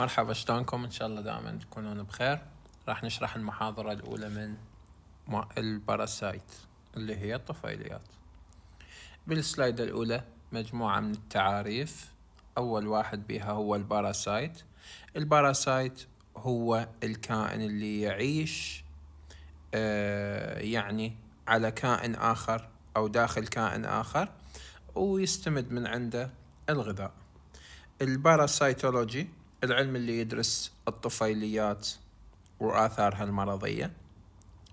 مرحبا شلونكم ان شاء الله دائما تكونون بخير راح نشرح المحاضرة الاولى من الباراسايت اللي هي الطفيليات بالسلايد الاولى مجموعة من التعاريف اول واحد بها هو الباراسايت الباراسايت هو الكائن اللي يعيش آه يعني على كائن اخر او داخل كائن اخر ويستمد من عنده الغذاء الباراسايتولوجي العلم اللي يدرس الطفيليات وآثارها المرضية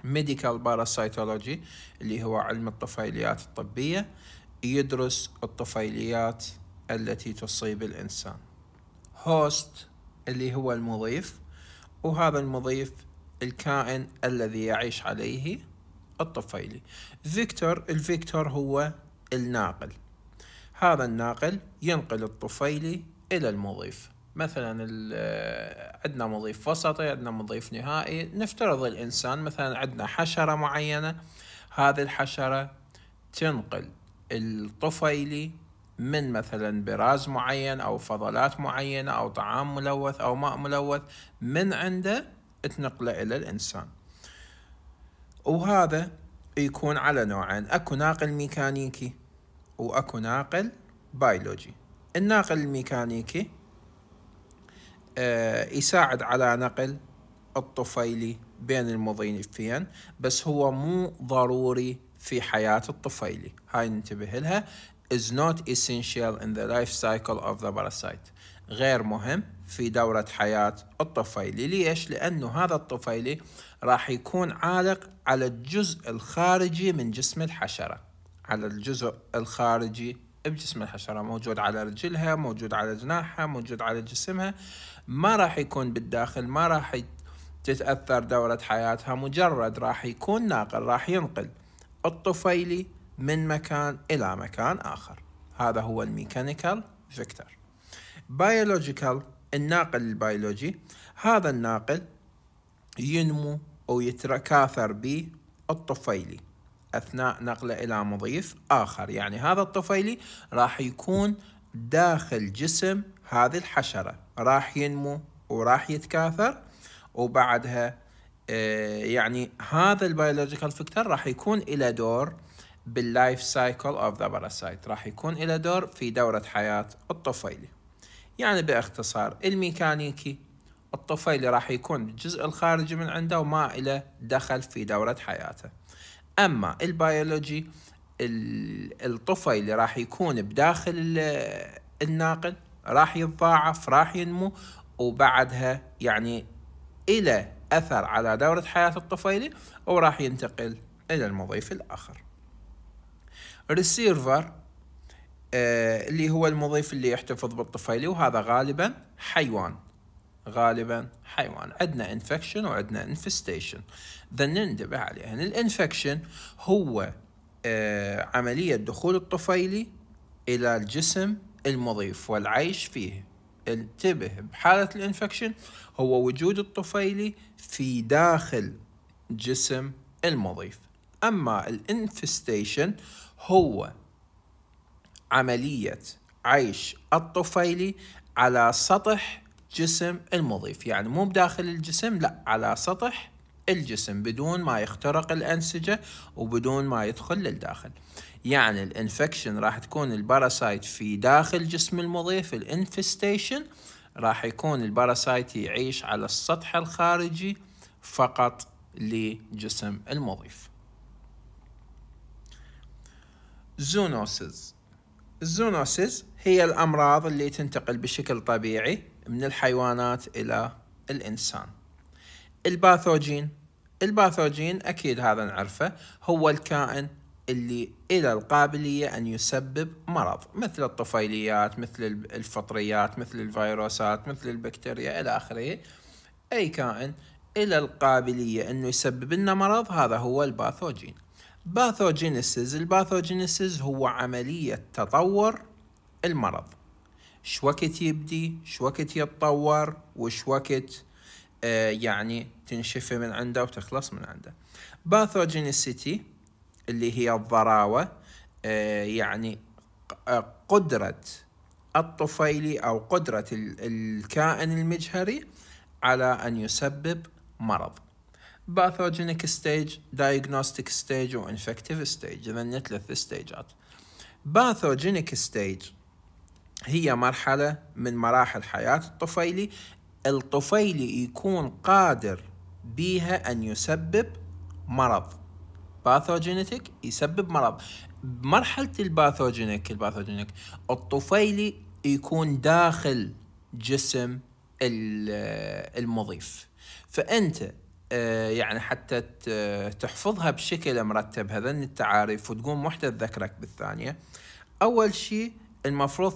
ميديكال باراسايتولوجي اللي هو علم الطفيليات الطبية يدرس الطفيليات التي تصيب الإنسان هوست اللي هو المضيف وهذا المضيف الكائن الذي يعيش عليه الطفيلي فيكتور الفيكتور هو الناقل هذا الناقل ينقل الطفيلي إلى المضيف مثلا آه، عندنا مضيف وسطي عندنا مضيف نهائي نفترض الإنسان مثلا عندنا حشرة معينة هذه الحشرة تنقل الطفيلي من مثلا براز معين أو فضلات معينة أو طعام ملوث أو ماء ملوث من عنده تنقله إلى الإنسان وهذا يكون على نوعين أكو ناقل ميكانيكي وأكو ناقل بيولوجي الناقل الميكانيكي آه، يساعد على نقل الطفيلي بين المضيفين بس هو مو ضروري في حياة الطفيلي هاي ننتبه لها is not essential in the life cycle of the parasite غير مهم في دورة حياة الطفيلي ليش؟ لأنه هذا الطفيلي راح يكون عالق على الجزء الخارجي من جسم الحشرة على الجزء الخارجي بجسم الحشرة موجود على رجلها موجود على جناحها موجود على جسمها ما راح يكون بالداخل ما راح تتأثر دورة حياتها مجرد راح يكون ناقل راح ينقل الطفيلي من مكان إلى مكان آخر هذا هو الميكانيكال فيكتور بايولوجيكال الناقل البيولوجي هذا الناقل ينمو أو يتكاثر به الطفيلي أثناء نقله إلى مضيف آخر يعني هذا الطفيلي راح يكون داخل جسم هذه الحشرة راح ينمو وراح يتكاثر وبعدها آه، يعني هذا البيولوجيكال فكتر راح يكون إلى دور باللايف سايكل اوف ذا باراسايت راح يكون إلى دور في دورة حياة الطفيلة يعني باختصار الميكانيكي الطفيلة راح يكون بالجزء الخارجي من عنده وما إلى دخل في دورة حياته أما البيولوجي الطفيلي راح يكون بداخل الناقل راح يتضاعف راح ينمو وبعدها يعني إلى أثر على دورة حياة الطفيلة وراح ينتقل إلى المضيف الآخر ريسيرفر آه اللي هو المضيف اللي يحتفظ بالطفيلة وهذا غالبا حيوان غالبا حيوان عندنا انفكشن وعندنا انفستيشن ذا ننتبه عليه يعني الانفكشن هو آه عملية دخول الطفيلة إلى الجسم المضيف والعيش فيه انتبه بحالة الانفكشن هو وجود الطفيلي في داخل جسم المضيف أما الانفستيشن هو عملية عيش الطفيلي على سطح جسم المضيف يعني مو بداخل الجسم لا على سطح الجسم بدون ما يخترق الأنسجة وبدون ما يدخل للداخل يعني الانفكشن راح تكون الباراسايت في داخل جسم المضيف الانفستيشن راح يكون الباراسايت يعيش على السطح الخارجي فقط لجسم المضيف زونوسز الزونوسز هي الأمراض اللي تنتقل بشكل طبيعي من الحيوانات إلى الإنسان الباثوجين الباثوجين أكيد هذا نعرفه هو الكائن اللي إلى القابلية أن يسبب مرض مثل الطفيليات مثل الفطريات مثل الفيروسات مثل البكتيريا إلى آخره أي كائن إلى القابلية أنه يسبب لنا مرض هذا هو الباثوجين باثوجينيسيس الباثوجينيسيس هو عملية تطور المرض شو وقت يبدي شو وقت يتطور وش وقت آه يعني تنشفي من عنده وتخلص من عنده باثوجينيسيتي اللي هي الضراوة آه، يعني آه، قدرة الطفيلي أو قدرة الكائن المجهري على أن يسبب مرض باثوجينيك ستيج دايجنوستيك ستيج وانفكتيف ستيج إذا ثلاث ستيجات باثوجينيك ستيج هي مرحلة من مراحل حياة الطفيلي الطفيلي يكون قادر بيها أن يسبب مرض باثوجينيتك يسبب مرض بمرحلة الباثوجينيك الباثوجينيك الطفيلي يكون داخل جسم آه، المضيف فأنت آه، يعني حتى تحفظها بشكل مرتب هذن التعاريف وتقوم وحدة تذكرك بالثانية أول شيء المفروض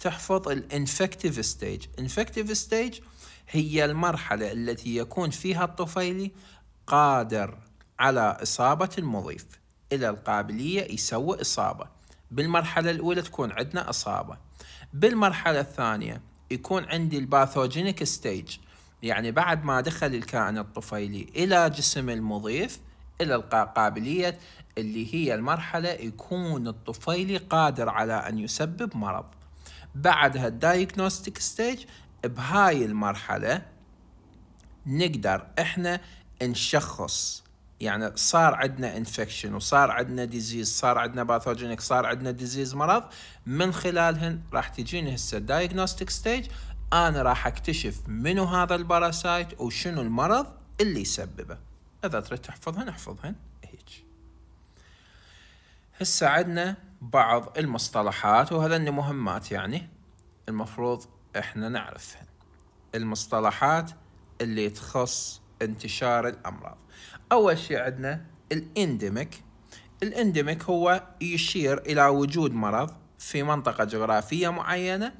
تحفظ الانفكتيف ستيج انفكتيف ستيج هي المرحلة التي يكون فيها الطفيلي قادر على إصابة المضيف إلى القابلية يسوي إصابة بالمرحلة الأولى تكون عندنا إصابة بالمرحلة الثانية يكون عندي الباثوجينيك ستيج يعني بعد ما دخل الكائن الطفيلي إلى جسم المضيف إلى القابلية اللي هي المرحلة يكون الطفيلي قادر على أن يسبب مرض بعدها الدايكنوستيك ستيج بهاي المرحلة نقدر احنا نشخص يعني صار عندنا انفكشن وصار عندنا ديزيز صار عندنا باثوجينيك صار عندنا ديزيز مرض من خلالهن راح تجيني هسه دايجنوستيك ستيج انا راح اكتشف منو هذا الباراسايت وشنو المرض اللي يسببه اذا تريد تحفظهن احفظهن هيك هسه عندنا بعض المصطلحات وهذا مهمات يعني المفروض احنا نعرفها المصطلحات اللي تخص انتشار الامراض اول شيء عندنا الاندمك الاندمك هو يشير الى وجود مرض في منطقة جغرافية معينة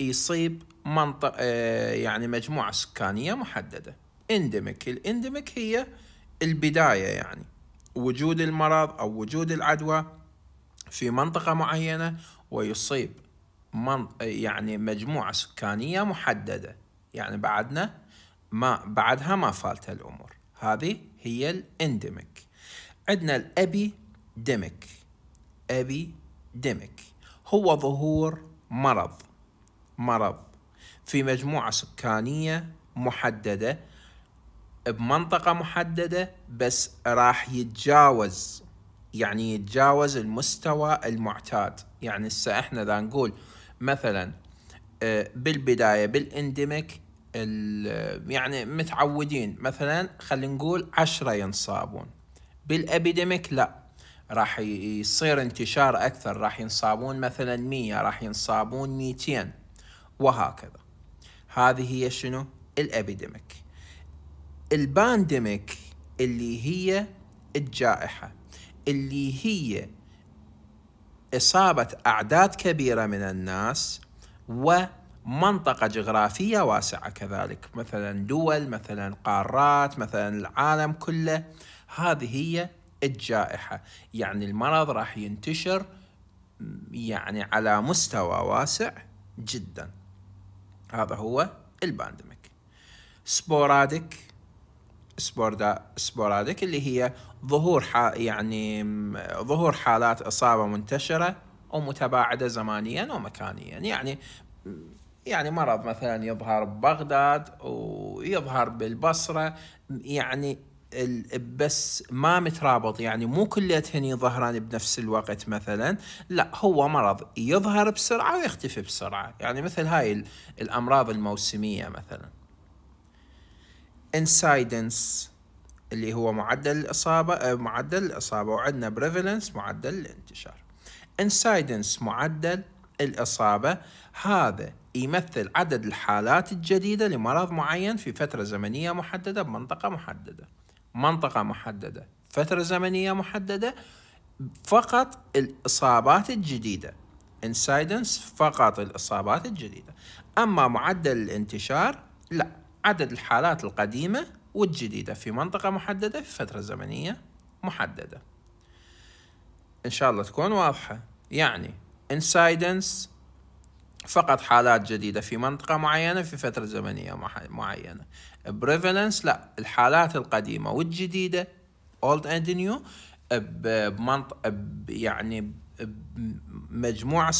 يصيب منطقة آه، يعني مجموعة سكانية محددة اندمك الاندمك هي البداية يعني وجود المرض أو وجود العدوى في منطقة معينة ويصيب يعني مجموعة سكانية محددة يعني بعدنا ما بعدها ما فالت الأمور هذه هي الاندمك عندنا الأبي ديمك أبي ديمك هو ظهور مرض مرض في مجموعة سكانية محددة بمنطقة محددة بس راح يتجاوز يعني يتجاوز المستوى المعتاد يعني هسه احنا اذا نقول مثلا آه، بالبداية بالاندمك يعني متعودين مثلا خلينا نقول عشرة ينصابون بالابيديميك لا راح يصير انتشار اكثر راح ينصابون مثلا مية راح ينصابون ميتين وهكذا هذه هي شنو الابيديميك البانديميك اللي هي الجائحة اللي هي إصابة أعداد كبيرة من الناس ومنطقة جغرافية واسعة كذلك مثلا دول مثلا قارات مثلا العالم كله هذه هي الجائحة يعني المرض راح ينتشر يعني على مستوى واسع جدا هذا هو البانديميك سبوراديك سبوردا سبوراديك اللي هي ظهور يعني ظهور حالات إصابة منتشرة ومتباعدة زمانيا ومكانيا يعني يعني مرض مثلا يظهر ببغداد ويظهر بالبصرة يعني بس ما مترابط يعني مو كليتهن يظهران بنفس الوقت مثلا لا هو مرض يظهر بسرعة ويختفي بسرعة يعني مثل هاي الأمراض الموسمية مثلا انسايدنس اللي هو معدل الإصابة آه، معدل الإصابة وعندنا بريفلنس معدل الانتشار انسايدنس معدل الإصابة هذا يمثل عدد الحالات الجديدة لمرض معين في فترة زمنية محددة بمنطقة محددة منطقة محددة فترة زمنية محددة فقط الإصابات الجديدة انسايدنس فقط الإصابات الجديدة أما معدل الانتشار لا عدد الحالات القديمة والجديدة في منطقة محددة في فترة زمنية محددة إن شاء الله تكون واضحة يعني incidence فقط حالات جديدة في منطقة معينة في فترة زمنية معينة prevalence لا الحالات القديمة والجديدة old and new بمنطقة يعني بمجموعة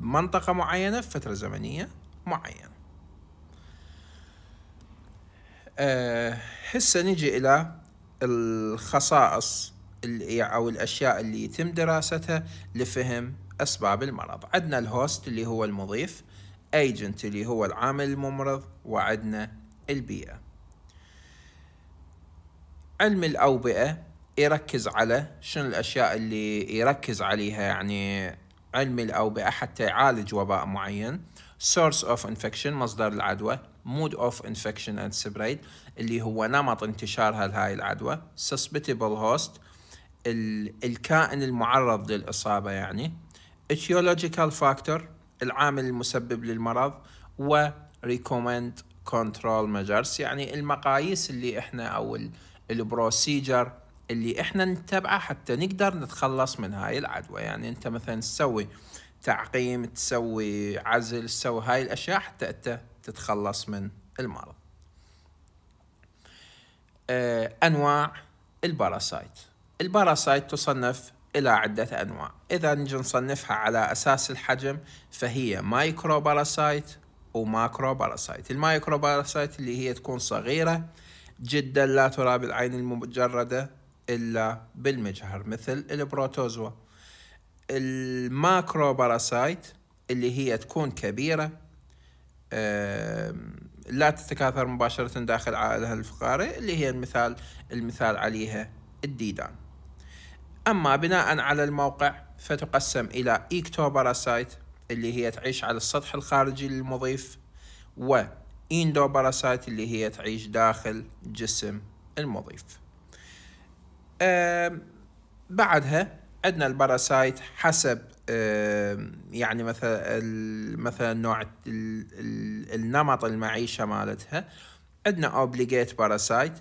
منطقة معينة في فترة زمنية معينة هسه آه، نجي إلى الخصائص اللي أو الأشياء اللي يتم دراستها لفهم أسباب المرض عندنا الهوست اللي هو المضيف ايجنت اللي هو العامل الممرض وعندنا البيئة علم الأوبئة يركز على شنو الأشياء اللي يركز عليها يعني علم الأوبئة حتى يعالج وباء معين source of infection مصدر العدوى mode of infection and spread اللي هو نمط انتشار هاي العدوى susceptible host ال الكائن المعرض للإصابة يعني etiological factor العامل المسبب للمرض و recommend control measures يعني المقاييس اللي احنا او البروسيجر اللي احنا نتبعه حتى نقدر نتخلص من هاي العدوى يعني انت مثلا تسوي تعقيم تسوي عزل تسوي هاي الأشياء حتى أنت تتخلص من المرض آه، أنواع الباراسايت الباراسايت تصنف إلى عدة أنواع إذا نجي نصنفها على أساس الحجم فهي مايكرو باراسايت وماكرو باراسايت المايكرو باراسايت اللي هي تكون صغيرة جدا لا ترى بالعين المجردة إلا بالمجهر مثل البروتوزوا الماكرو باراسايت اللي هي تكون كبيرة لا تتكاثر مباشرة داخل عائلها الفقاري اللي هي المثال المثال عليها الديدان أما بناء على الموقع فتقسم إلى إيكتوباراسايت اللي هي تعيش على السطح الخارجي للمضيف و اللي هي تعيش داخل جسم المضيف بعدها عندنا الباراسايت حسب يعني مثلا مثلا نوع النمط المعيشه مالتها عندنا اوبليجيت باراسايت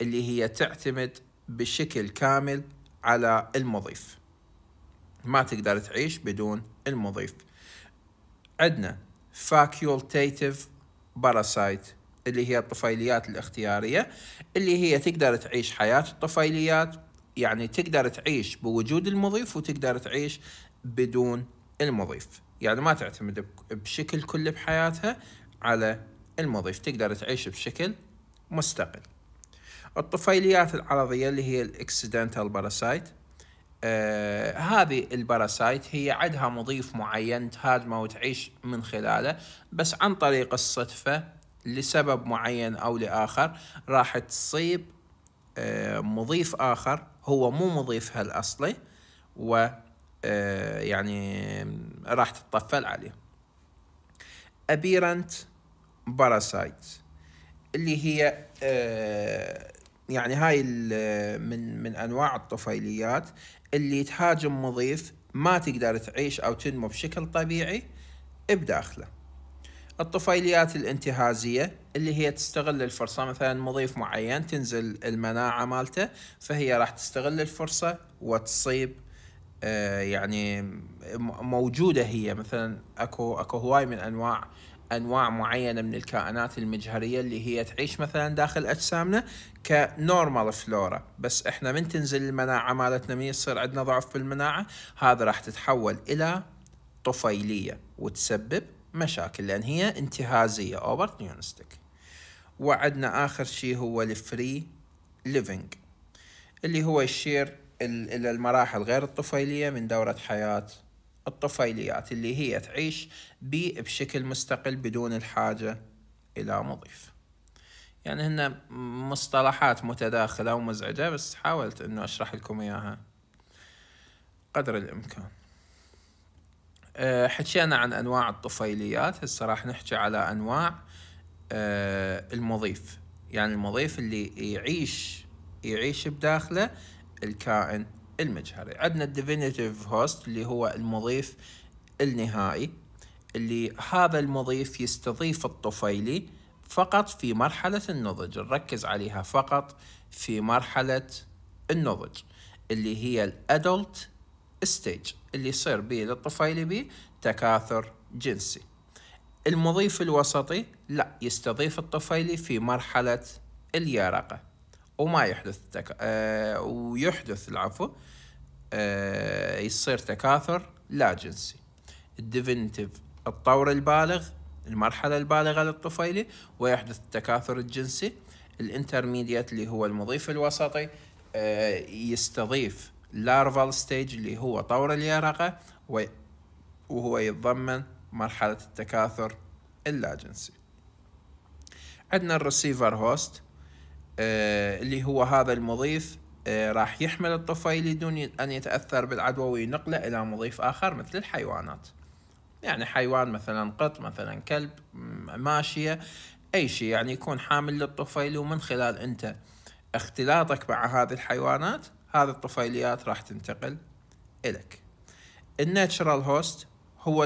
اللي هي تعتمد بشكل كامل على المضيف ما تقدر تعيش بدون المضيف عندنا فاكولتيتيف باراسايت اللي هي الطفيليات الاختياريه اللي هي تقدر تعيش حياه الطفيليات يعني تقدر تعيش بوجود المضيف وتقدر تعيش بدون المضيف يعني ما تعتمد بشكل كل بحياتها على المضيف تقدر تعيش بشكل مستقل الطفيليات العرضية اللي هي الاكسيدنتال باراسايت آه هذه الباراسايت هي عدها مضيف معين تهاجمه وتعيش من خلاله بس عن طريق الصدفة لسبب معين أو لآخر راح تصيب آه مضيف آخر هو مو مضيفها الأصلي و آه، يعني راح تتطفل عليه أبيرنت باراسايت اللي هي آه، يعني هاي آه، من من انواع الطفيليات اللي تهاجم مضيف ما تقدر تعيش او تنمو بشكل طبيعي بداخله الطفيليات الانتهازية اللي هي تستغل الفرصة مثلا مضيف معين تنزل المناعة مالته فهي راح تستغل الفرصة وتصيب آه، يعني موجودة هي مثلا اكو اكو هواي من انواع انواع معينه من الكائنات المجهريه اللي هي تعيش مثلا داخل اجسامنا كنورمال فلورا بس احنا من تنزل المناعه مالتنا من يصير عندنا ضعف بالمناعه هذا راح تتحول الى طفيليه وتسبب مشاكل لأن هي انتهازية opportunistic وعدنا آخر شيء هو الفري ليفنج اللي هو يشير إلى المراحل غير الطفيلية من دورة حياة الطفيليات اللي هي تعيش بي بشكل مستقل بدون الحاجة إلى مضيف يعني هن مصطلحات متداخلة ومزعجة بس حاولت أنه أشرح لكم إياها قدر الإمكان آه، حكينا عن انواع الطفيليات هسه راح نحكي على انواع آه، المضيف يعني المضيف اللي يعيش يعيش بداخله الكائن المجهري عندنا الديفينيتيف هوست اللي هو المضيف النهائي اللي هذا المضيف يستضيف الطفيلي فقط في مرحلة النضج نركز عليها فقط في مرحلة النضج اللي هي الأدلت ستيج اللي يصير به للطفيل بي تكاثر جنسي المضيف الوسطي لا يستضيف الطفيلي في مرحلة اليرقة وما يحدث تك... آه ويحدث العفو آه يصير تكاثر لا جنسي الديفينتيف الطور البالغ المرحلة البالغة للطفيلي ويحدث التكاثر الجنسي الانترميديت اللي هو المضيف الوسطي آه يستضيف لارفال ستيج اللي هو طور اليرقة وهو يتضمن مرحلة التكاثر اللاجنسي عندنا الرسيفر هوست آه، اللي هو هذا المضيف آه، راح يحمل الطفيل دون أن يتأثر بالعدوى وينقله إلى مضيف آخر مثل الحيوانات يعني حيوان مثلا قط مثلا كلب ماشية أي شيء يعني يكون حامل للطفيل ومن خلال أنت اختلاطك مع هذه الحيوانات هذه الطفيليات راح تنتقل إلك الناتشرال هوست هو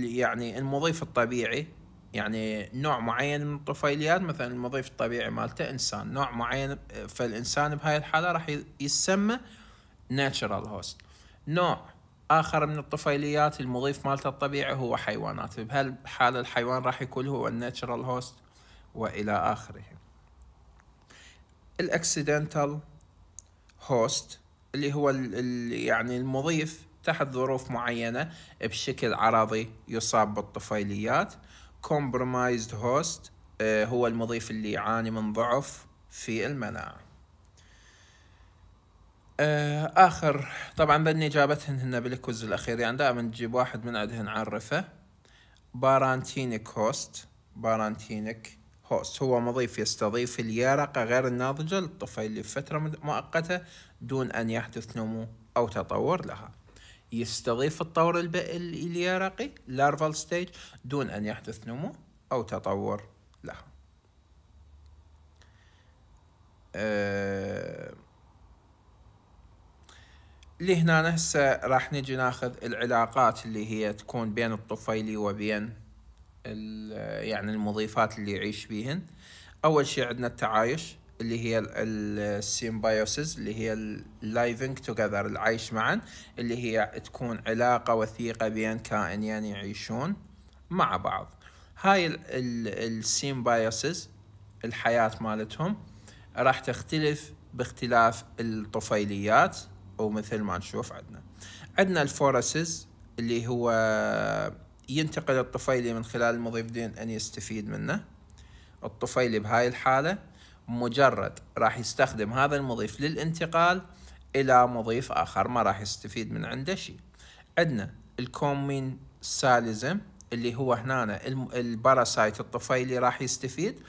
يعني المضيف الطبيعي يعني نوع معين من الطفيليات مثلا المضيف الطبيعي مالته انسان نوع معين فالانسان بهاي الحاله راح يسمى ناتشرال هوست نوع اخر من الطفيليات المضيف مالته الطبيعي هو حيوانات بهالحاله الحيوان راح يكون هو الناتشرال هوست والى اخره الاكسيدنتال هوست اللي هو اللي يعني المضيف تحت ظروف معينة بشكل عرضي يصاب بالطفيليات compromised host آه، هو المضيف اللي يعاني من ضعف في المناعة آه، آخر طبعا بني جابتهن هنا بالكوز الأخير يعني دائما تجيب واحد من عندهن عرفه بارانتينيك هوست بارانتينيك هوست هو مضيف يستضيف اليرقة غير الناضجة للطفل لفترة مؤقتة دون أن يحدث نمو أو تطور لها يستضيف الطور اليرقي larval stage دون أن يحدث نمو أو تطور لها أه... لهنا هسه راح نجي ناخذ العلاقات اللي هي تكون بين الطفيلي وبين يعني المضيفات اللي يعيش بيهن اول شيء عندنا التعايش اللي هي السيمبايوسز اللي هي اللايفنج توجذر العيش معا اللي هي تكون علاقة وثيقة بين كائنين يعيشون مع بعض هاي السيمبايوسز الحياة مالتهم راح تختلف باختلاف الطفيليات ومثل ما نشوف عندنا عندنا الفورسز اللي هو ينتقل الطفيلي من خلال المضيف دين أن يستفيد منه الطفيلي بهاي الحالة مجرد راح يستخدم هذا المضيف للانتقال إلى مضيف آخر ما راح يستفيد من عنده شيء عندنا الكومين ساليزم اللي هو هنا الباراسايت الطفيلي راح يستفيد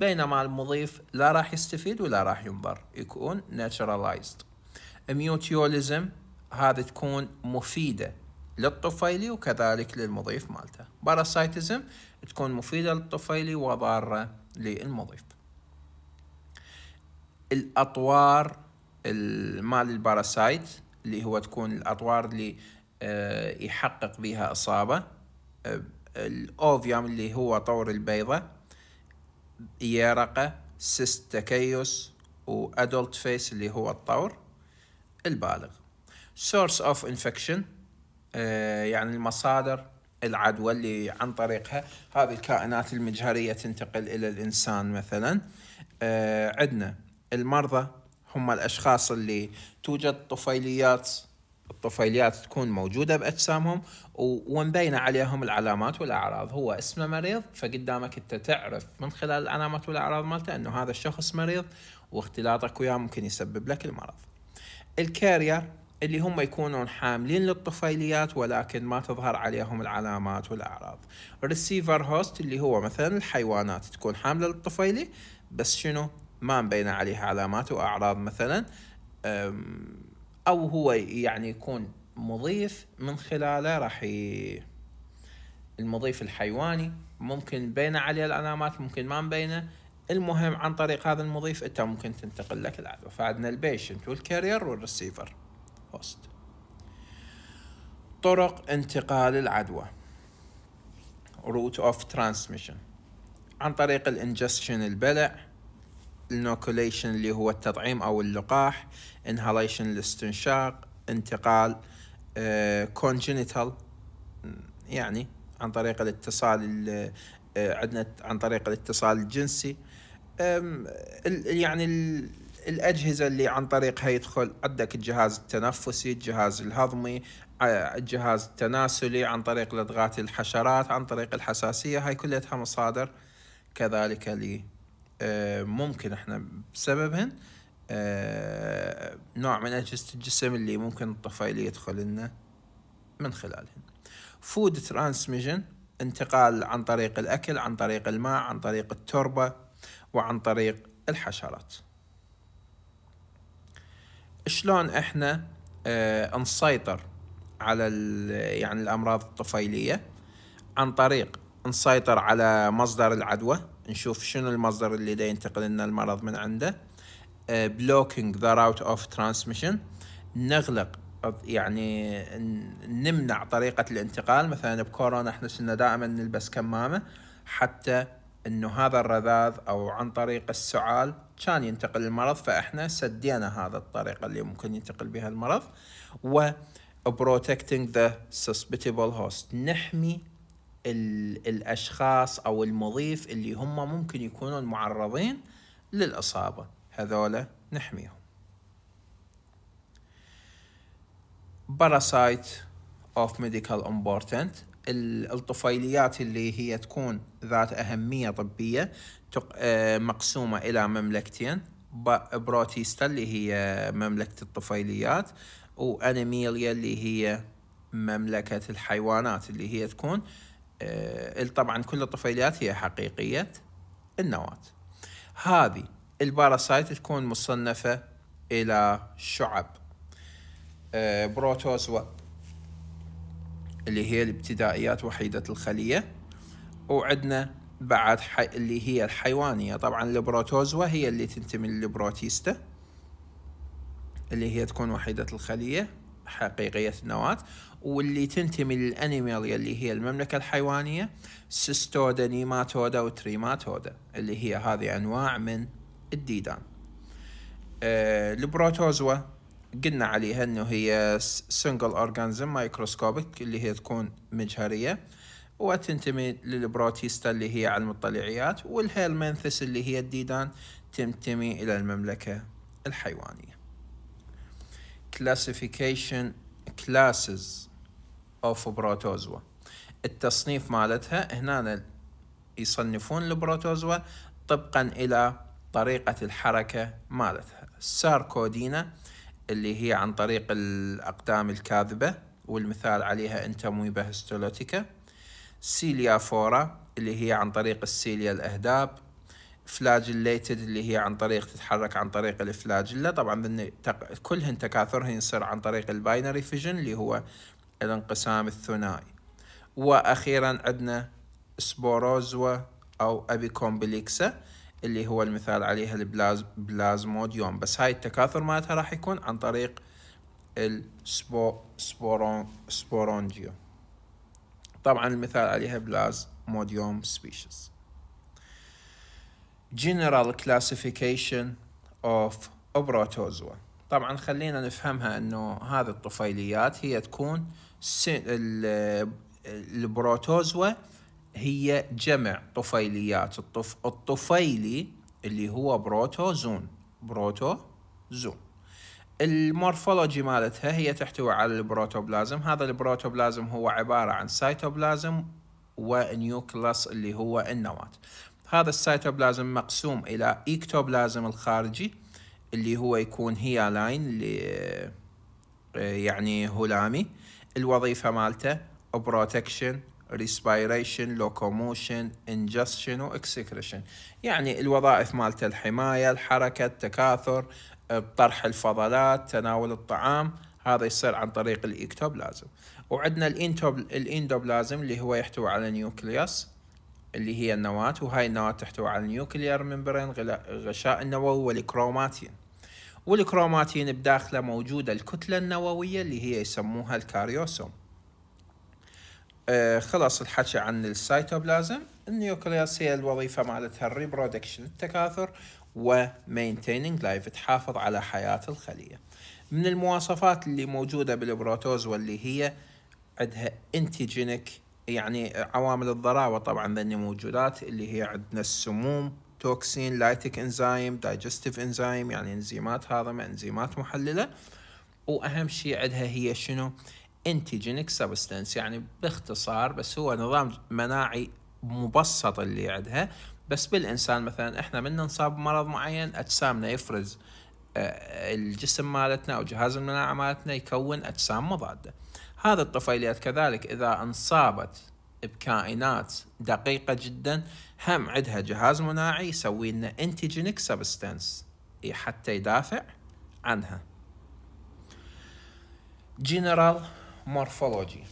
بينما المضيف لا راح يستفيد ولا راح ينبر يكون ناتشراليزد ميوتيوليزم هذه تكون مفيدة للطفيلي وكذلك للمضيف مالته باراسايتزم تكون مفيدة للطفيلي وضارة للمضيف الأطوار مال الباراسايت اللي هو تكون الأطوار اللي آه، يحقق بها إصابة آه، الأوفيوم اللي هو طور البيضة يرقة سيستكيوس وأدولت فيس اللي هو الطور البالغ source of infection آه، يعني المصادر العدوى اللي عن طريقها هذه الكائنات المجهرية تنتقل إلى الإنسان مثلا آه، عندنا المرضى هم الأشخاص اللي توجد طفيليات الطفيليات تكون موجودة بأجسامهم ومبينة عليهم العلامات والأعراض هو اسمه مريض فقدامك أنت تعرف من خلال العلامات والأعراض مالته أنه هذا الشخص مريض واختلاطك وياه ممكن يسبب لك المرض الكارير اللي هم يكونون حاملين للطفيليات ولكن ما تظهر عليهم العلامات والأعراض receiver هوست اللي هو مثلا الحيوانات تكون حاملة للطفيلي بس شنو ما مبينة عليها علامات وأعراض مثلا أو هو يعني يكون مضيف من خلاله راح ي... المضيف الحيواني ممكن بين عليه العلامات ممكن ما مبينة المهم عن طريق هذا المضيف انت ممكن تنتقل لك العدوى فعندنا البيشنت والكارير والريسيفر هوست طرق انتقال العدوى route of transmission عن طريق الانجستشن البلع النوكوليشن اللي هو التطعيم او اللقاح inhalation الاستنشاق انتقال آه، congenital يعني عن طريق الاتصال آه، عندنا عن طريق الاتصال الجنسي يعني الأجهزة اللي عن طريقها يدخل عندك الجهاز التنفسي الجهاز الهضمي آه، الجهاز التناسلي عن طريق لدغات الحشرات عن طريق الحساسية هاي كلها مصادر كذلك لي آه، ممكن احنا بسببهن آه، نوع من أجهزة الجسم اللي ممكن الطفيل يدخل لنا من خلالهن فود ترانسميشن انتقال عن طريق الأكل عن طريق الماء عن طريق التربة وعن طريق الحشرات شلون احنا آه نسيطر على يعني الامراض الطفيليه عن طريق نسيطر على مصدر العدوى نشوف شنو المصدر اللي دا ينتقل لنا المرض من عنده بلوكينج ذا راوت اوف ترانسميشن نغلق يعني نمنع طريقة الانتقال مثلا بكورونا احنا كنا دائما نلبس كمامة حتى انه هذا الرذاذ او عن طريق السعال كان ينتقل المرض فاحنا سدينا هذا الطريقه اللي ممكن ينتقل بها المرض و protecting the susceptible host نحمي الاشخاص او المضيف اللي هم ممكن يكونون معرضين للاصابه هذولا نحميهم parasite of medical importance الطفيليات اللي هي تكون ذات أهمية طبية آه، مقسومة إلى مملكتين بروتيستا اللي هي مملكة الطفيليات وأنيميليا اللي هي مملكة الحيوانات اللي هي تكون آه، طبعا كل الطفيليات هي حقيقية النواة هذه الباراسايت تكون مصنفة إلى شعب آه، بروتوزوا اللي هي الابتدائيات وحيدة الخلية وعندنا بعد حي... اللي هي الحيوانية طبعا البروتوزوا هي اللي تنتمي للبروتيستا اللي هي تكون وحيدة الخلية حقيقية النواة واللي تنتمي للأنيماليا اللي هي المملكة الحيوانية سيستودا نيماتودا وتريماتودا اللي هي هذه أنواع من الديدان آه البروتوزوا قلنا عليها انه هي سنجل اورجانزم مايكروسكوبيك اللي هي تكون مجهريه وتنتمي للبروتيستا اللي هي علم الطليعيات والهيلمنثس اللي هي الديدان تنتمي الى المملكه الحيوانيه classification classes of protozoa التصنيف مالتها هنا يصنفون البروتوزوا طبقا الى طريقة الحركة مالتها ساركودينا اللي هي عن طريق الأقدام الكاذبة والمثال عليها انتمويبا هيستولوتيكا سيليا فورا اللي هي عن طريق السيليا الأهداب فلاجليتد اللي هي عن طريق تتحرك عن طريق الفلاجلة طبعا كلهن تكاثرهن يصير عن طريق الباينري فيجن اللي هو الانقسام الثنائي واخيرا عندنا سبوروزوا او ابيكومبليكسا اللي هو المثال عليها البلاز بلازموديوم بس هاي التكاثر مالتها راح يكون عن طريق السبورون سبورونجيو طبعا المثال عليها بلازموديوم سبيشيز general classification of بروتوزوا طبعا خلينا نفهمها انه هذه الطفيليات هي تكون البروتوزوا هي جمع طفيليات الطف... الطفيلي اللي هو بروتوزون بروتوزون المورفولوجي مالتها هي تحتوي على البروتوبلازم هذا البروتوبلازم هو عبارة عن سيتوبلازم ونيوكلاس اللي هو النواة هذا السيتوبلازم مقسوم إلى إيكتوبلازم الخارجي اللي هو يكون هي لاين اللي يعني هلامي الوظيفة مالته بروتكشن respiration locomotion ingestion excretion يعني الوظائف مالته الحماية الحركة التكاثر طرح الفضلات تناول الطعام هذا يصير عن طريق الاكتوبلازم وعندنا الاندوبلازم اللي هو يحتوي على نيوكليوس اللي هي النواة وهاي النواة تحتوي على النيوكليير ممبرين غشاء النووي والكروماتين والكروماتين بداخله موجودة الكتلة النووية اللي هي يسموها الكاريوسوم آه، خلص الحكي عن السيتوبلازم النيوكلياس هي الوظيفة مالتها الريبرودكشن التكاثر ومينتيننج لايف تحافظ على حياة الخلية من المواصفات اللي موجودة بالبروتوز واللي هي عندها انتيجينيك يعني عوامل الضراوة طبعا ذني موجودات اللي هي عندنا السموم توكسين لايتك انزيم دايجستيف انزيم يعني انزيمات هضمة انزيمات محللة واهم شيء عندها هي شنو انتيجينيك سبستنس يعني باختصار بس هو نظام مناعي مبسط اللي عندها بس بالانسان مثلا احنا من نصاب بمرض معين اجسامنا يفرز آه، الجسم مالتنا او جهاز المناعه مالتنا يكون اجسام مضاده هذا الطفيليات كذلك اذا انصابت بكائنات دقيقة جدا هم عندها جهاز مناعي يسوي لنا انتيجينيك سبستنس حتى يدافع عنها جنرال مورفولوجي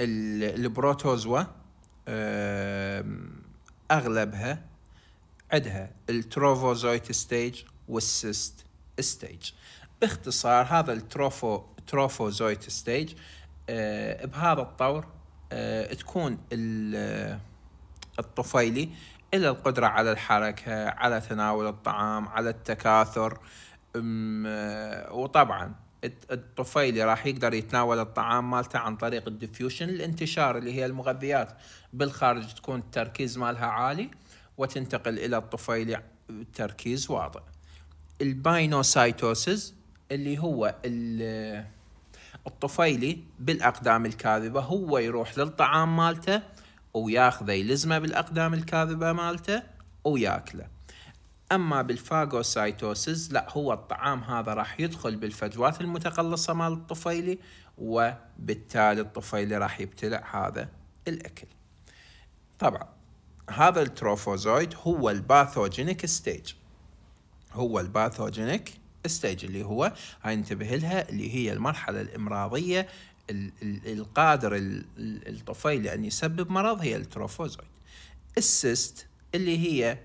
البروتوزوا اغلبها عندها التروفوزويت ستيج والسيست ستيج باختصار هذا التروفو تروفوزويت ستيج آه بهذا الطور آه تكون الطفيلي إلى القدرة على الحركة على تناول الطعام على التكاثر آه، وطبعا الطفيلي راح يقدر يتناول الطعام مالته عن طريق الديفيوشن الانتشار اللي هي المغذيات بالخارج تكون التركيز مالها عالي وتنتقل الى الطفيلي تركيز واضح الباينوسايتوسيس اللي هو الطفيلي بالاقدام الكاذبه هو يروح للطعام مالته وياخذه يلزمه بالاقدام الكاذبه مالته وياكله اما بالفاغوسايتوسز لا هو الطعام هذا راح يدخل بالفجوات المتقلصه مال الطفيلي وبالتالي الطفيلي راح يبتلع هذا الاكل طبعا هذا التروفوزويد هو الباثوجينيك ستيج هو الباثوجينيك ستيج اللي هو هاي انتبه لها اللي هي المرحله الامراضيه القادر الطفيلي ان يسبب مرض هي التروفوزويد السيست اللي هي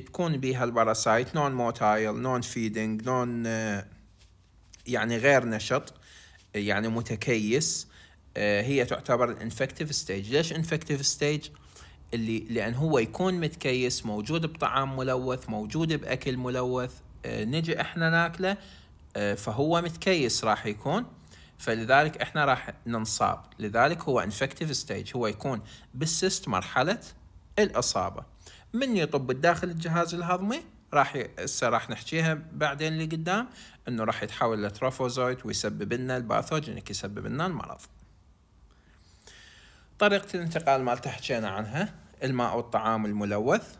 تكون بيها الباراسايت نون موتايل نون فيدنج نون آه، يعني غير نشط يعني متكيس آه، هي تعتبر الانفكتيف ستيج ليش انفكتيف ستيج اللي لان هو يكون متكيس موجود بطعام ملوث موجود باكل ملوث آه، نجي احنا ناكله فهو متكيس راح يكون فلذلك احنا راح ننصاب لذلك هو انفكتيف ستيج هو يكون بالسيست مرحله الاصابه من يطب الداخل الجهاز الهضمي راح هسه راح نحكيها بعدين اللي قدام انه راح يتحول لتروفوزايت ويسبب لنا الباثوجينيك يسبب لنا المرض طريقة الانتقال مالته تحكينا عنها الماء والطعام الملوث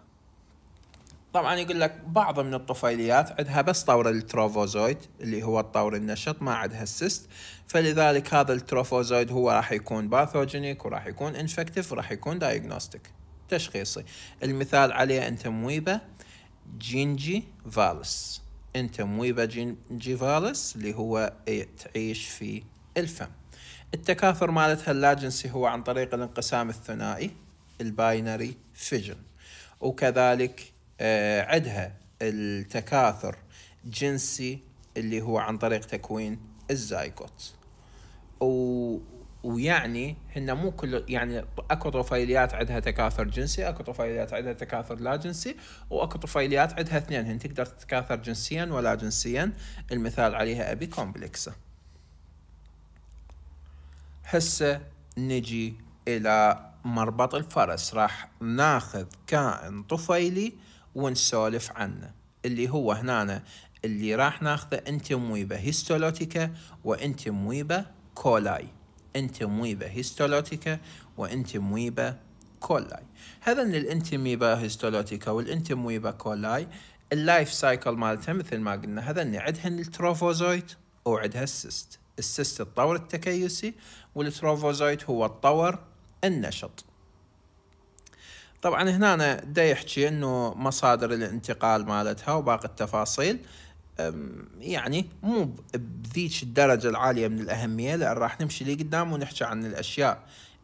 طبعا يقول لك بعض من الطفيليات عندها بس طور التروفوزويد اللي هو الطور النشط ما عندها السيست فلذلك هذا التروفوزويد هو راح يكون باثوجينيك وراح يكون انفكتيف وراح يكون دايجنوستيك تشخيصي المثال عليه مويبة جينجي فالس مويبة جينجي فالس اللي هو إيه، تعيش في الفم التكاثر مالتها اللاجنسي هو عن طريق الانقسام الثنائي الباينري فيجن وكذلك آه، عندها التكاثر جنسي اللي هو عن طريق تكوين الزايكوت و ويعني هن مو كل يعني اكو طفيليات عندها تكاثر جنسي، اكو طفيليات عندها تكاثر لا جنسي، واكو طفيليات عندها اثنين هن تقدر تتكاثر جنسيا ولا جنسيا، المثال عليها ابي كومبلكسه. هسه نجي الى مربط الفرس، راح ناخذ كائن طفيلي ونسولف عنه، اللي هو هنا اللي راح ناخذه انتمويبا هيستولوتيكا وانتمويبا كولاي. انتمويبا هيستولوتيكا وانتمويبا كولاي هذا الانتميبا هيستولوتيكا والانتمويبا كولاي اللايف سايكل مالتها مثل ما قلنا هذا ان عندهن التروفوزويت وعندها السيست السيست الطور التكيسي والتروفوزويت هو الطور النشط طبعا هنا دا يحكي انه مصادر الانتقال مالتها وباقي التفاصيل يعني مو بذيك الدرجة العالية من الأهمية لأن راح نمشي لقدام ونحكي عن الأشياء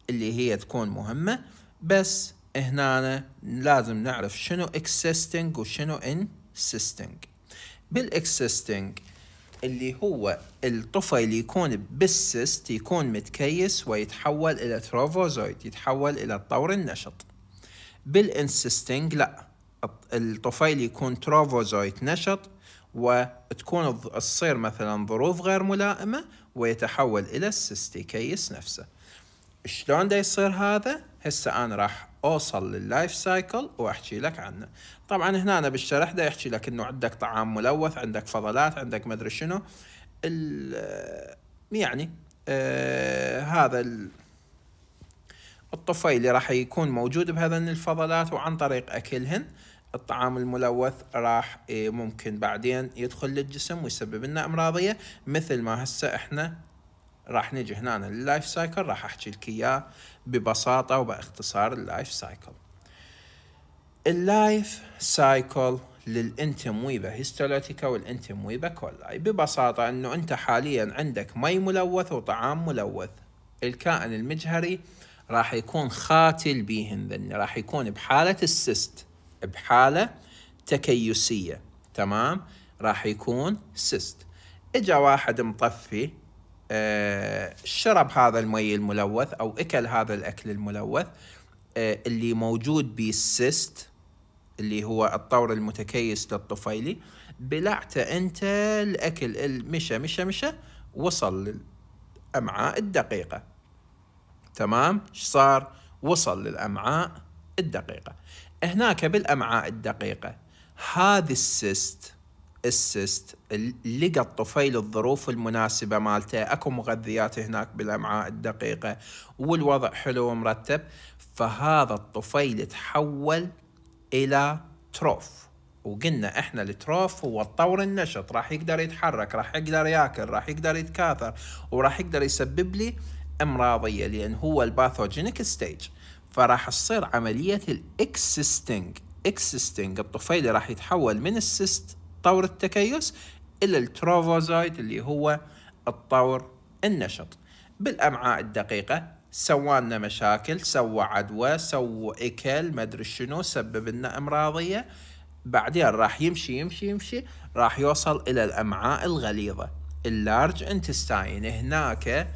اللي هي تكون مهمة بس هنا لازم نعرف شنو existing وشنو insisting بالاكسستنج اللي هو الطفل اللي يكون بالسيست يكون متكيس ويتحول إلى تروفوزويد يتحول إلى الطور النشط بالانسستنج لا الطفيل يكون تروفوزويت نشط وتكون تصير مثلا ظروف غير ملائمة ويتحول إلى السيستيكيس نفسه شلون دا يصير هذا؟ هسه أنا راح أوصل لللايف سايكل وأحكي لك عنه طبعا هنا أنا بالشرح دا يحكي لك أنه عندك طعام ملوث عندك فضلات عندك مدري شنو يعني آه هذا الطفيلي راح يكون موجود بهذن الفضلات وعن طريق أكلهن آه الطعام الملوث راح إيه، ممكن بعدين يدخل للجسم ويسبب لنا امراضيه مثل ما هسه احنا راح نجي هنا لللايف سايكل راح احكي لك اياه ببساطه وباختصار اللايف سايكل اللايف سايكل للانتمويبا هيستولوتيكا والانتمويبا كولاي ببساطة انه انت حاليا عندك مي ملوث وطعام ملوث الكائن المجهري راح يكون خاتل بيهن ذني راح يكون بحالة السيست بحالة تكيسية تمام راح يكون سيست اجا واحد مطفي آه شرب هذا المي الملوث او اكل هذا الاكل الملوث آه اللي موجود به السيست اللي هو الطور المتكيس للطفيلي بلعته انت الاكل المشى مشى مشى وصل للامعاء الدقيقه تمام ايش صار وصل للامعاء الدقيقه هناك بالامعاء الدقيقه هذه السيست السيست لقى الطفيل الظروف المناسبه مالته اكو مغذيات هناك بالامعاء الدقيقه والوضع حلو ومرتب فهذا الطفيل تحول الى تروف وقلنا احنا التروف هو الطور النشط راح يقدر يتحرك راح يقدر ياكل راح يقدر يتكاثر وراح يقدر يسبب لي امراضيه لان هو الباثوجينيك ستيج فراح تصير عملية الاكسستنج اكسستنج الطفيلي راح يتحول من السيست طور التكيس إلى التروفوزايت اللي هو الطور النشط بالأمعاء الدقيقة لنا مشاكل سوى عدوى سوى اكل مدري شنو سبب لنا امراضيه بعدين راح يمشي يمشي يمشي راح يوصل الى الامعاء الغليظه اللارج انتستاين هناك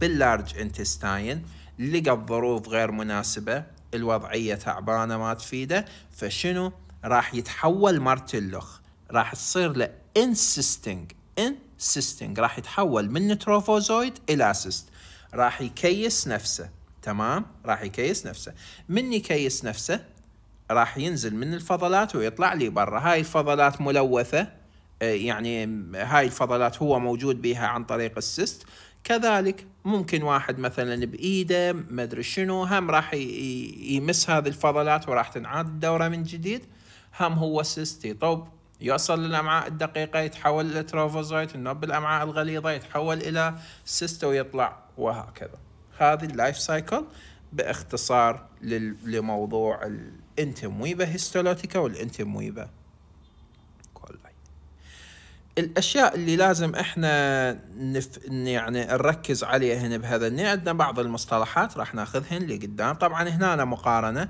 باللارج انتستاين لقى الظروف غير مناسبة الوضعية تعبانة ما تفيده فشنو راح يتحول مرت اللخ راح تصير له انسيستنج انسيستنج راح يتحول من نتروفوزويد الى سيست راح يكيس نفسه تمام راح يكيس نفسه من يكيس نفسه راح ينزل من الفضلات ويطلع لي برا هاي الفضلات ملوثة آه، يعني هاي الفضلات هو موجود بها عن طريق السيست كذلك ممكن واحد مثلا بايده ما ادري شنو هم راح يمس هذه الفضلات وراح تنعاد الدوره من جديد هم هو سيستي يطوب يوصل للامعاء الدقيقه يتحول لتروفوزايت النوب بالامعاء الغليظه يتحول الى سيست ويطلع وهكذا هذه اللايف سايكل باختصار لموضوع الانتمويبا هيستولوتيكا والانتمويبا الاشياء اللي لازم احنا نف... يعني نركز عليها هنا بهذا النوع عندنا بعض المصطلحات راح ناخذهن لقدام طبعا هنا أنا مقارنه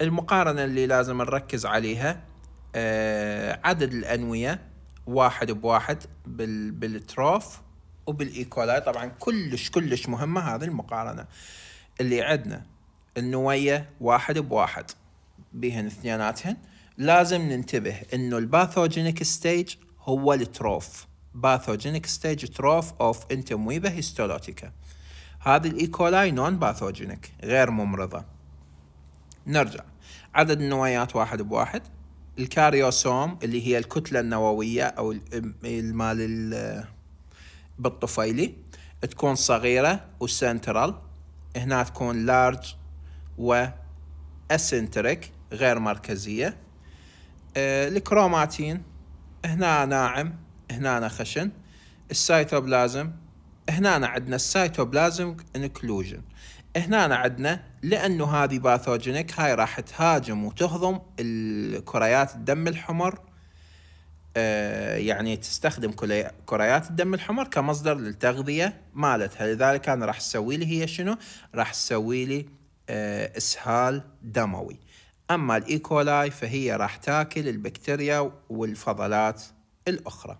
المقارنه اللي لازم نركز عليها آه عدد الانويه واحد بواحد بال... بالتروف وبالايكولاي طبعا كلش كلش مهمه هذه المقارنه اللي عندنا النويه واحد بواحد بهن اثنيناتهن لازم ننتبه انه الباثوجينيك ستيج هو التروف باثوجينيك ستيج تروف اوف انتمويبا هيستولوتيكا هذه الايكولاي نون باثوجينيك غير ممرضة نرجع عدد النوايات واحد بواحد الكاريوسوم اللي هي الكتلة النووية او المال بالطفيلي تكون صغيرة وسنترال هنا تكون لارج و اسنتريك غير مركزية آه، الكروماتين هنا ناعم هنا خشن السيتوبلازم هنا عندنا السيتوبلازم انكلوجن هنا عندنا لانه هذه باثوجينيك هاي راح تهاجم وتهضم الكريات الدم الحمر آه، يعني تستخدم كريات الدم الحمر كمصدر للتغذية مالتها لذلك أنا راح أسوي لي هي شنو راح أسوي لي آه، إسهال دموي أما الإيكولاي فهي راح تاكل البكتيريا والفضلات الأخرى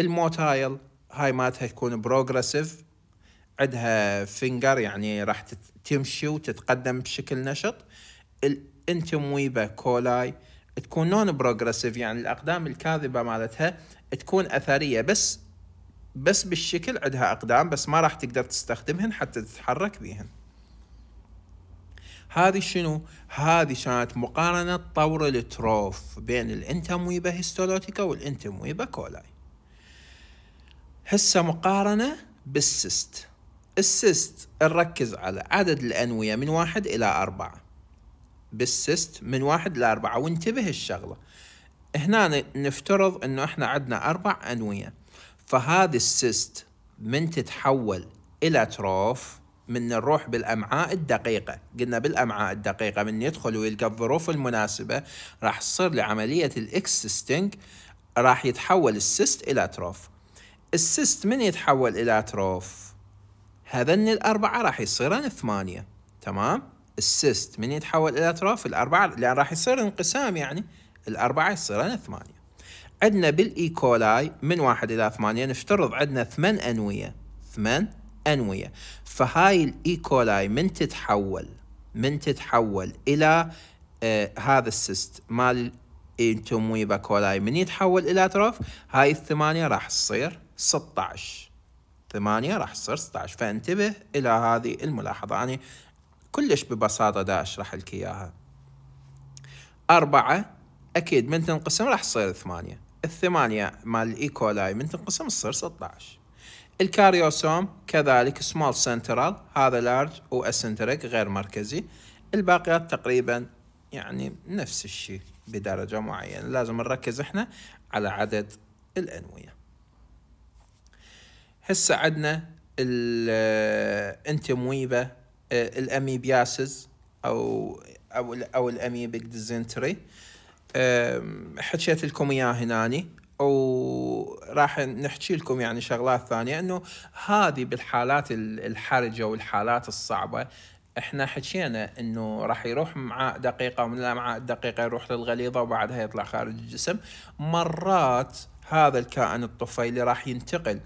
الموتايل هاي مالتها تكون بروجرسيف عندها فينجر يعني راح تمشي وتتقدم بشكل نشط الانتمويبا كولاي تكون نون بروجرسيف يعني الأقدام الكاذبة مالتها تكون أثرية بس بس بالشكل عندها أقدام بس ما راح تقدر تستخدمهن حتى تتحرك بيهن هذه شنو؟ هذه كانت مقارنة طور التروف بين الانتمويبا هيستولوتيكا والانتمويبا كولاي هسه مقارنة بالسيست السيست نركز على عدد الأنوية من واحد إلى أربعة بالسيست من واحد إلى أربعة وانتبه الشغلة هنا نفترض أنه إحنا عندنا أربع أنوية فهذه السيست من تتحول إلى تروف من نروح بالامعاء الدقيقه قلنا بالامعاء الدقيقه من يدخل ويلقى الظروف المناسبه راح تصير لعمليه الاكسستنج راح يتحول السيست الى تروف السيست من يتحول الى تروف هذن الاربعه راح يصيرن ثمانيه تمام السيست من يتحول الى تروف الاربعه لان راح يصير انقسام يعني الاربعه يصيرن ثمانيه عندنا بالايكولاي من واحد الى ثمانيه نفترض عندنا ثمان انويه ثمان أنوية فهاي الإيكولاي من تتحول من تتحول إلى آه هذا السيست مال الانتومويبا كولاي من يتحول إلى تروف هاي الثمانية راح تصير 16 ثمانية راح تصير 16 فانتبه إلى هذه الملاحظة يعني كلش ببساطة دا أشرح لك إياها أربعة أكيد من تنقسم راح تصير ثمانية الثمانية مال الإيكولاي من تنقسم تصير 16 الكاريوسوم كذلك سمول سنترال هذا لارج واسنتريك غير مركزي الباقيات تقريبا يعني نفس الشيء بدرجة معينة لازم نركز احنا على عدد الأنوية هسه عندنا الانتمويبا آه، الاميبياسز او او او الاميبيك ديزنتري حكيت لكم اياه هناني وراح نحكي لكم يعني شغلات ثانية انه هذه بالحالات الحرجة والحالات الصعبة احنا حكينا انه راح يروح مع دقيقة ومن الامعاء الدقيقة يروح للغليظة وبعدها يطلع خارج الجسم مرات هذا الكائن الطفيلي راح ينتقل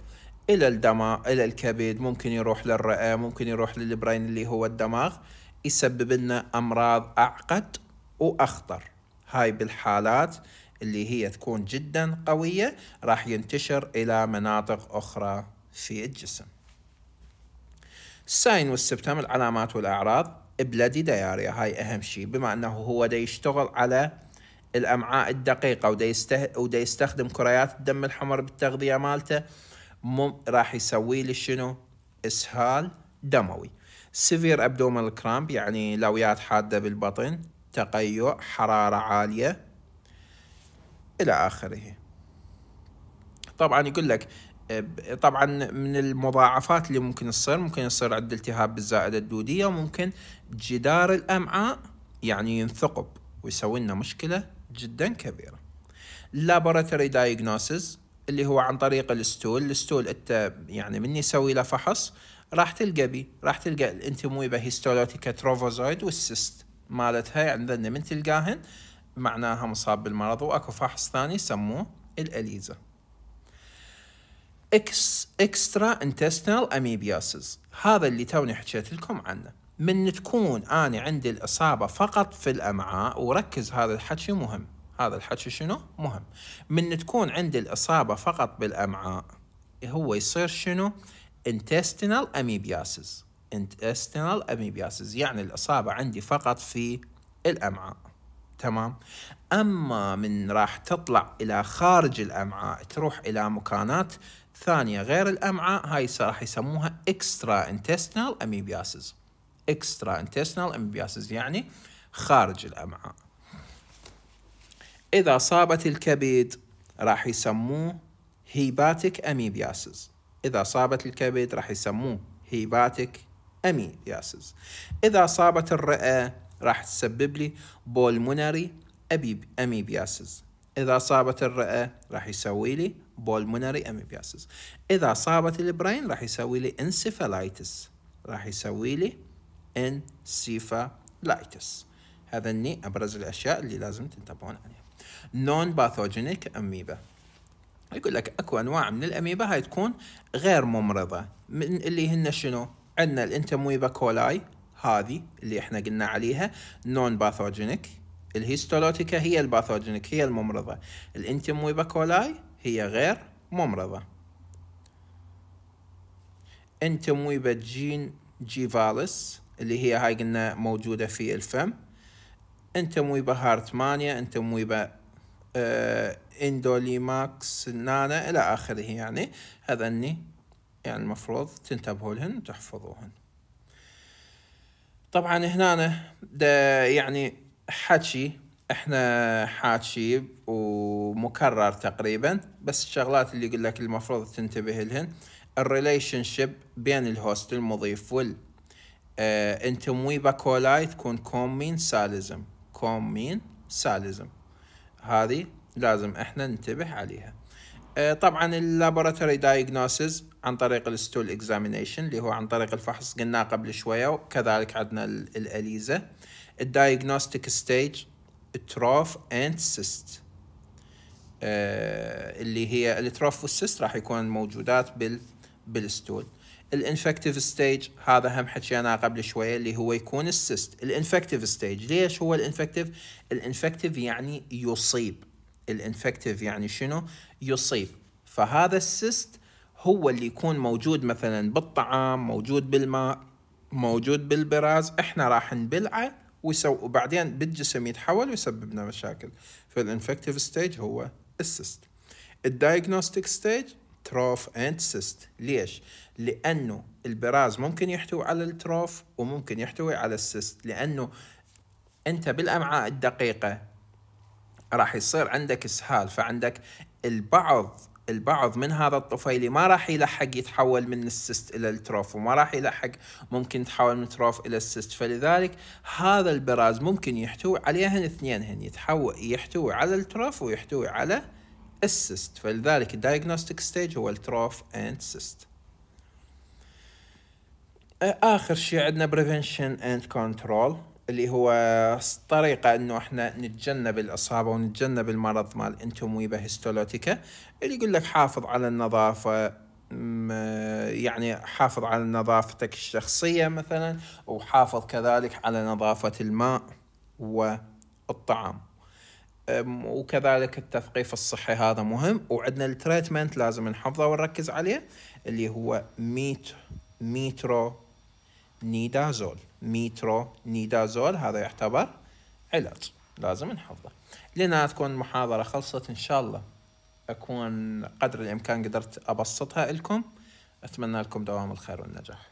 الى الدماغ الى الكبد ممكن يروح للرئة ممكن يروح للبرين اللي هو الدماغ يسبب لنا امراض اعقد واخطر هاي بالحالات اللي هي تكون جدا قوية راح ينتشر إلى مناطق أخرى في الجسم الساين والسبتم العلامات والأعراض بلادي دياريا هاي أهم شيء بما أنه هو دا يشتغل على الأمعاء الدقيقة ودا, يسته... ودا يستخدم كريات الدم الحمر بالتغذية مالته مم... راح يسوي لي شنو إسهال دموي سيفير أبدومال كرامب يعني لويات حادة بالبطن تقيؤ حرارة عالية إلى آخره طبعا يقول لك طبعا من المضاعفات اللي ممكن تصير ممكن يصير عند التهاب بالزائدة الدودية ممكن جدار الأمعاء يعني ينثقب ويسوي لنا مشكلة جدا كبيرة لابوراتوري Diagnosis اللي هو عن طريق الستول الستول انت يعني من يسوي له فحص راح تلقى بي راح تلقى الانتمويبا هيستولوتيكا تروفوزويد والسيست مالتها عندنا يعني من تلقاهن معناها مصاب بالمرض واكو فحص ثاني يسموه الاليزا اكس اكسترا انتستنال اميبياسز هذا اللي توني حكيت لكم عنه من تكون انا عندي الاصابه فقط في الامعاء وركز هذا الحكي مهم هذا الحكي شنو مهم من تكون عندي الاصابه فقط بالامعاء هو يصير شنو intestinal اميبياسز intestinal اميبياسز يعني الاصابه عندي فقط في الامعاء تمام اما من راح تطلع الى خارج الامعاء تروح الى مكانات ثانيه غير الامعاء هاي راح يسموها اكسترا انتستينال اميبياسز اكسترا انتستينال اميبياسز يعني خارج الامعاء اذا صابت الكبد راح يسموه هيباتيك اميبياسز اذا صابت الكبد راح يسموه هيباتيك اميبياسز اذا صابت الرئه راح تسبب لي بولموناري اميبياسز إذا صابت الرئة راح يسوي لي بولموناري اميبياسز إذا صابت البراين راح يسوي لي انسيفالايتس راح يسوي لي انسيفالايتس إني أبرز الأشياء اللي لازم تنتبهون عليها نون باثوجينيك أميبا يقول لك اكو انواع من الاميبا هاي تكون غير ممرضه من اللي هن شنو عندنا الانتمويبا كولاي هذه اللي احنا قلنا عليها نون باثوجينيك الهيستولوتيكا هي الباثوجينيك هي الممرضة الانتمويبا كولاي هي غير ممرضة انتمويبا جين جيفالس اللي هي هاي قلنا موجودة في الفم انتمويبا هارتمانيا انتمويبا آه اندوليماكس نانا الى اخره يعني هذا اني يعني المفروض تنتبهوا لهن وتحفظوهن طبعا هنا ده يعني حكي احنا حاكي ومكرر تقريبا بس الشغلات اللي يقول لك المفروض تنتبه لهن الريليشن شيب بين الهوست المضيف وال اه انت موي باكولاي تكون كومين سالزم مين سالزم هذه لازم احنا ننتبه عليها اه طبعا اللابوراتوري دايجنوسز عن طريق الستول اكزامينيشن اللي هو عن طريق الفحص قلناه قبل شويه وكذلك عندنا الاليزا الدايجنوستيك ستيج تروف اند سيست اللي هي التروف والسيست راح يكون موجودات بال بالستول الانفكتيف ستيج هذا هم حكيناه قبل شويه اللي هو يكون السيست الانفكتيف ستيج ليش هو الانفكتيف الانفكتيف يعني يصيب الانفكتيف يعني شنو يصيب فهذا السيست هو اللي يكون موجود مثلا بالطعام موجود بالماء موجود بالبراز احنا راح نبلعه ويسو وبعدين بالجسم يتحول ويسبب لنا مشاكل فالانفكتيف ستيج هو السيست الدايجنوستيك ستيج تروف اند سيست ليش لانه البراز ممكن يحتوي على التروف وممكن يحتوي على السيست لانه انت بالامعاء الدقيقه راح يصير عندك اسهال فعندك البعض البعض من هذا الطفيلي ما راح يلحق يتحول من السيست الى التروف وما راح يلحق ممكن يتحول من التروف الى السيست فلذلك هذا البراز ممكن يحتوي عليهن اثنينهن يتحول يحتوي على التروف ويحتوي على السيست فلذلك الدايجنوستيك ستيج هو التروف اند سيست اخر شيء عندنا بريفنشن اند كنترول اللي هو طريقة انه احنا نتجنب الاصابة ونتجنب المرض مال انتومويبا هيستولوتيكا اللي يقول لك حافظ على النظافة يعني حافظ على نظافتك الشخصية مثلا وحافظ كذلك على نظافة الماء والطعام وكذلك التثقيف الصحي هذا مهم وعندنا التريتمنت لازم نحفظه ونركز عليه اللي هو ميت ميترو نيدازول ميترونيدازول هذا يعتبر علاج لازم نحفظه لنا تكون المحاضرة خلصت إن شاء الله أكون قدر الإمكان قدرت أبسطها لكم أتمنى لكم دوام الخير والنجاح